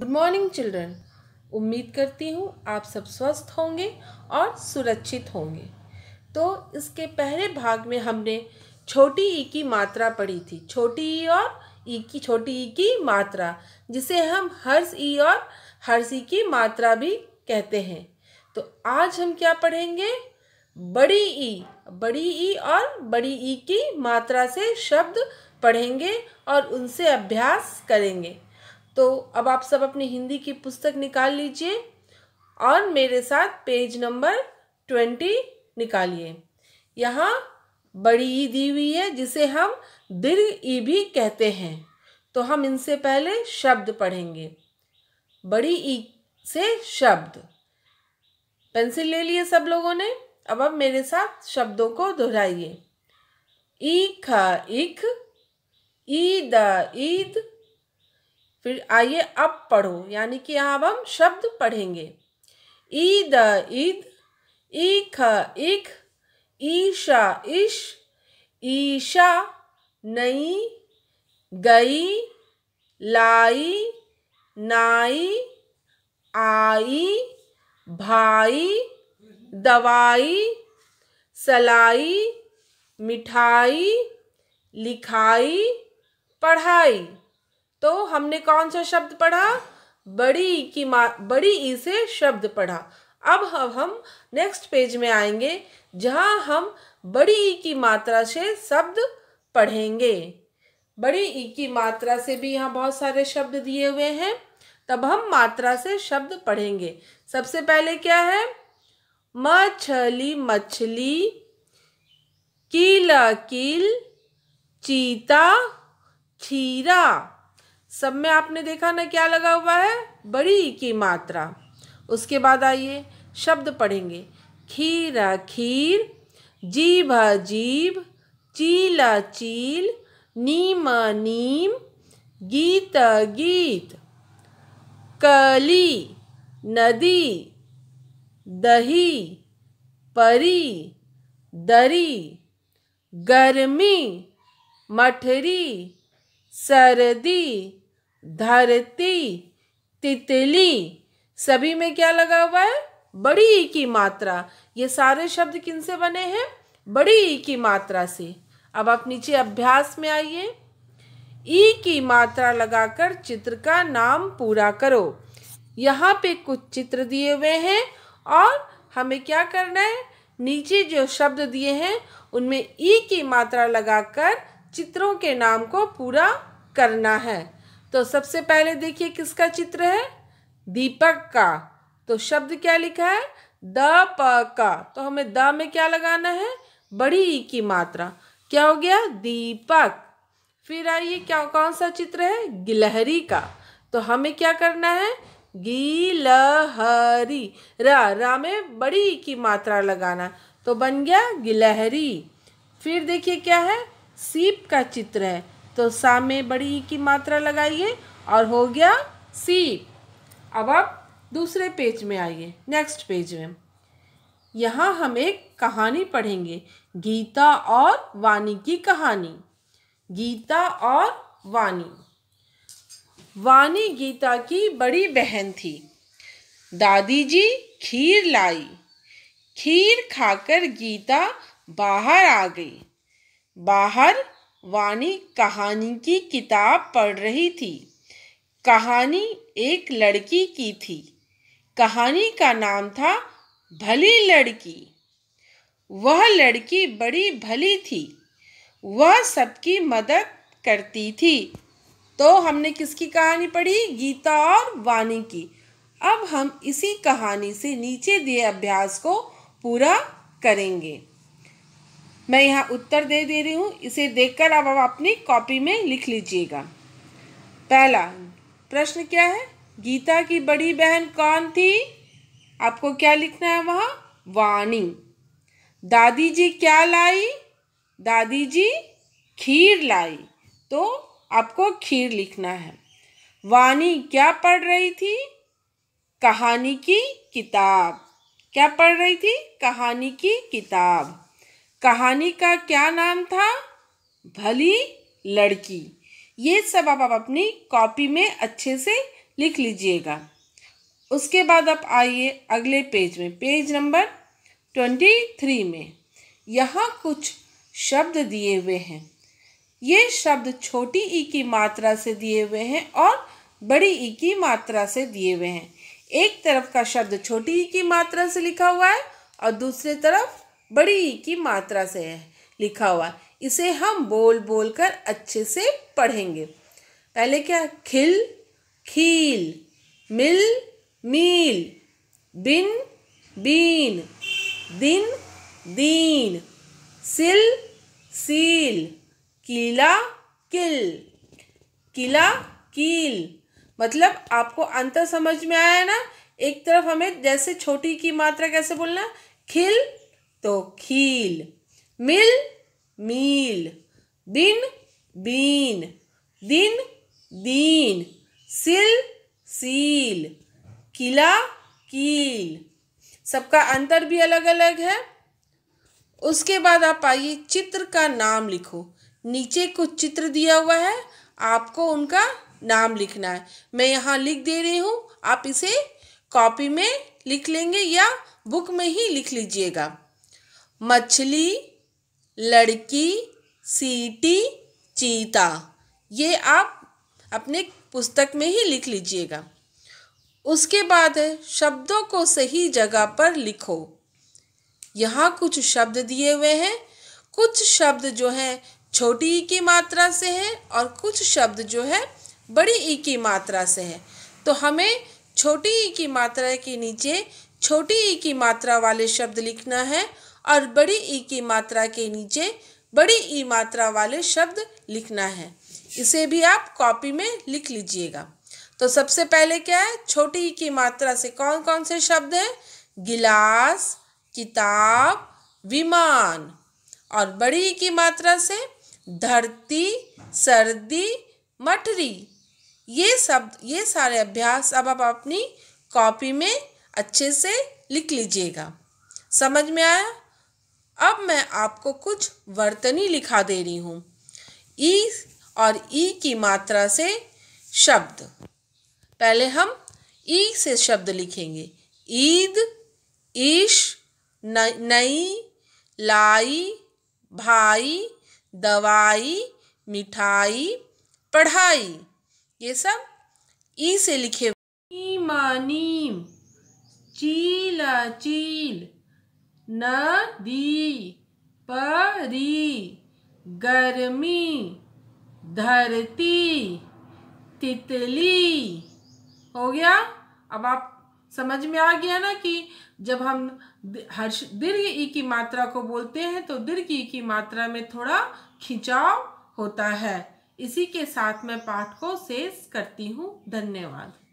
good morning children उम्मीद करती हूँ आप सब स्वस्थ होंगे और सुरक्षित होंगे तो इसके पहले भाग में हमने छोटी ई की मात्रा पढ़ी थी छोटी ई और ई की छोटी ई की मात्रा जिसे हम हर्ष ई और हर्ष ई की मात्रा भी कहते हैं तो आज हम क्या पढ़ेंगे बड़ी ई बड़ी ई और बड़ी ई की मात्रा से शब्द पढ़ेंगे और उनसे अभ्यास करेंगे तो अब आप सब अपनी हिंदी की पुस्तक निकाल लीजिए और मेरे साथ पेज नंबर ट्वेंटी निकालिए यहाँ बड़ी ई दी हुई है जिसे हम दीर्घ ई भी कहते हैं तो हम इनसे पहले शब्द पढ़ेंगे बड़ी ई से शब्द पेंसिल ले लिए सब लोगों ने अब अब मेरे साथ शब्दों को दोहराइए ई ख इख ईद ईद फिर आइए अब पढ़ो यानी कि अब हम शब्द पढ़ेंगे ईद ईद ईख इख ईशा इश ईशा नई गई लाई नाई आई भाई दवाई सलाई मिठाई लिखाई पढ़ाई तो हमने कौन सा शब्द पढ़ा बड़ी की मा बड़ी ई से शब्द पढ़ा अब हम नेक्स्ट पेज में आएंगे जहाँ हम बड़ी ई की मात्रा से शब्द पढ़ेंगे बड़ी ई की मात्रा से भी यहाँ बहुत सारे शब्द दिए हुए हैं तब हम मात्रा से शब्द पढ़ेंगे सबसे पहले क्या है मछली मछली कीला कील चीता छीरा सब में आपने देखा ना क्या लगा हुआ है बड़ी की मात्रा उसके बाद आइए शब्द पढ़ेंगे खीरा खीर जीभा जीभ चीला चील नीमा नीम गीत गीत कली नदी दही परी दरी गर्मी मठरी सर्दी धरती तितली सभी में क्या लगा हुआ है बड़ी ई की मात्रा ये सारे शब्द किन से बने हैं बड़ी ई की मात्रा से अब आप नीचे अभ्यास में आइए ई की मात्रा लगाकर चित्र का नाम पूरा करो यहाँ पे कुछ चित्र दिए हुए हैं और हमें क्या करना है नीचे जो शब्द दिए हैं उनमें ई की मात्रा लगाकर चित्रों के नाम को पूरा करना है तो सबसे पहले देखिए किसका चित्र है दीपक का तो शब्द क्या लिखा है द प का तो हमें द में क्या लगाना है बड़ी ई की मात्रा क्या हो गया दीपक फिर आइए क्या कौन सा चित्र है गिलहरी का तो हमें क्या करना है गिलहरी रा रा में बड़ी ई की मात्रा लगाना तो बन गया गिलहरी फिर देखिए क्या है सीप का चित्र है तो सा में बड़ी ई की मात्रा लगाइए और हो गया सी अब आप दूसरे पेज में आइए नेक्स्ट पेज में यहाँ हम एक कहानी पढ़ेंगे गीता और वाणी की कहानी गीता और वाणी वाणी गीता की बड़ी बहन थी दादी जी खीर लाई खीर खाकर गीता बाहर आ गई बाहर वानी कहानी की किताब पढ़ रही थी कहानी एक लड़की की थी कहानी का नाम था भली लड़की वह लड़की बड़ी भली थी वह सबकी मदद करती थी तो हमने किसकी कहानी पढ़ी गीता और वाणी की अब हम इसी कहानी से नीचे दिए अभ्यास को पूरा करेंगे मैं यहाँ उत्तर दे दे रही हूँ इसे देखकर अब आप अपनी कॉपी में लिख लीजिएगा पहला प्रश्न क्या है गीता की बड़ी बहन कौन थी आपको क्या लिखना है वहाँ वाणी दादी जी क्या लाई दादी जी खीर लाई तो आपको खीर लिखना है वाणी क्या पढ़ रही थी कहानी की किताब क्या पढ़ रही थी कहानी की किताब कहानी का क्या नाम था भली लड़की ये सब आप, आप अपनी कॉपी में अच्छे से लिख लीजिएगा उसके बाद आप आइए अगले पेज में पेज नंबर ट्वेंटी थ्री में यहाँ कुछ शब्द दिए हुए हैं ये शब्द छोटी ई की मात्रा से दिए हुए हैं और बड़ी ई की मात्रा से दिए हुए हैं एक तरफ का शब्द छोटी ई की मात्रा से लिखा हुआ है और दूसरी तरफ बड़ी की मात्रा से है लिखा हुआ इसे हम बोल बोल कर अच्छे से पढ़ेंगे पहले क्या खिल खील मिल मील बिन बीन दिन दीन सिल सील किला किल किला कील मतलब आपको अंतर समझ में आया ना एक तरफ हमें जैसे छोटी की मात्रा कैसे बोलना खिल तो खील मिल मील बिन बीन दिन दीन सिल सील किला कील सबका अंतर भी अलग अलग है उसके बाद आप आइए चित्र का नाम लिखो नीचे कुछ चित्र दिया हुआ है आपको उनका नाम लिखना है मैं यहाँ लिख दे रही हूँ आप इसे कॉपी में लिख लेंगे या बुक में ही लिख लीजिएगा मछली लड़की सीटी चीता ये आप अपने पुस्तक में ही लिख लीजिएगा उसके बाद है शब्दों को सही जगह पर लिखो यहाँ कुछ शब्द दिए हुए हैं कुछ शब्द जो हैं छोटी ई की मात्रा से है और कुछ शब्द जो है बड़ी ई की मात्रा से है तो हमें छोटी ई की मात्रा के नीचे छोटी ई की मात्रा वाले शब्द लिखना है और बड़ी ई की मात्रा के नीचे बड़ी ई मात्रा वाले शब्द लिखना है इसे भी आप कॉपी में लिख लीजिएगा तो सबसे पहले क्या है छोटी ई की मात्रा से कौन कौन से शब्द हैं गिलास किताब विमान और बड़ी ई की मात्रा से धरती सर्दी मठरी ये शब्द ये सारे अभ्यास अब आप अपनी कॉपी में अच्छे से लिख लीजिएगा समझ में आया अब मैं आपको कुछ वर्तनी लिखा दे रही हूँ ई और ई की मात्रा से शब्द पहले हम ई से शब्द लिखेंगे ईद ईश नई लाई भाई दवाई मिठाई पढ़ाई ये सब ई से लिखे नीमा चीला चील नदी परी गर्मी धरती तितली हो गया अब आप समझ में आ गया ना कि जब हम हर्ष दीर्घ ई की मात्रा को बोलते हैं तो दीर्घ ई की मात्रा में थोड़ा खिंचाव होता है इसी के साथ मैं पाठ को शेष करती हूँ धन्यवाद